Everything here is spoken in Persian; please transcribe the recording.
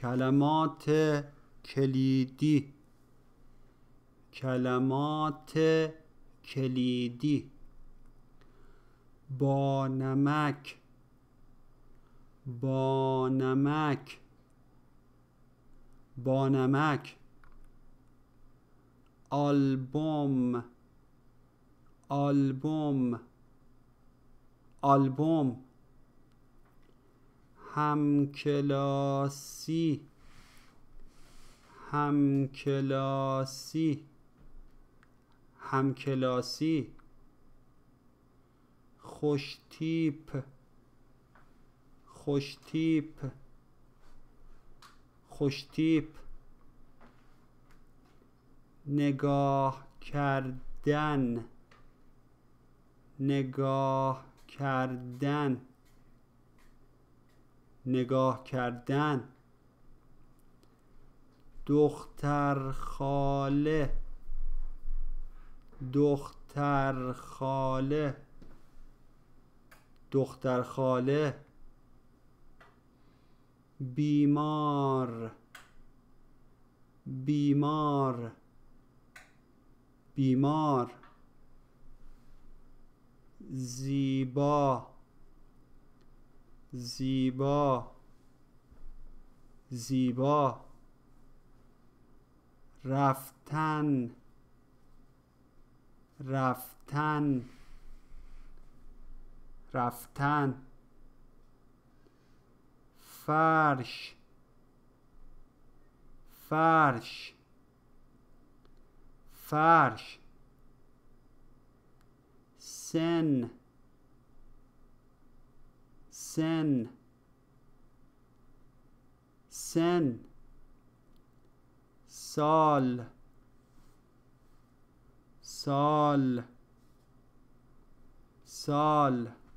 کلمات کلیدی کلمات کلیدی با نمک با نمک با نمک آلبوم آلبوم آلبوم همکلاسی همکلاسی همکلاسی خوشتیپ خوشتیپ خوشتیپ نگاه کردن نگاه کردن نگاه کردن دختر خاله دختر خاله دختر خاله بیمار بیمار بیمار زیبا زیبا زیبا رفتن رفتن رفتن فرش فرش فرش سن سن سن سال سال سال